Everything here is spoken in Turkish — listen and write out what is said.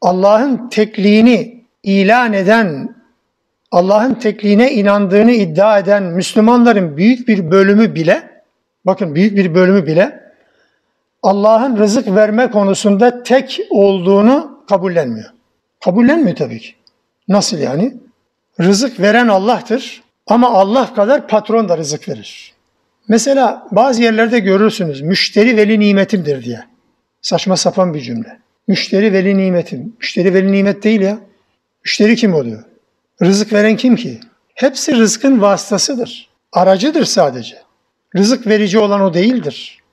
Allah'ın tekliğini ilan eden, Allah'ın tekliğine inandığını iddia eden Müslümanların büyük bir bölümü bile, bakın büyük bir bölümü bile Allah'ın rızık verme konusunda tek olduğunu kabullenmiyor. Kabullenmiyor tabii ki. Nasıl yani? Rızık veren Allah'tır ama Allah kadar patron da rızık verir. Mesela bazı yerlerde görürsünüz müşteri veli nimetimdir diye. Saçma sapan bir cümle. Müşteri veli nimetin. Müşteri veli nimet değil ya. Müşteri kim oluyor? Rızık veren kim ki? Hepsi rızkın vasıtasıdır. Aracıdır sadece. Rızık verici olan o değildir.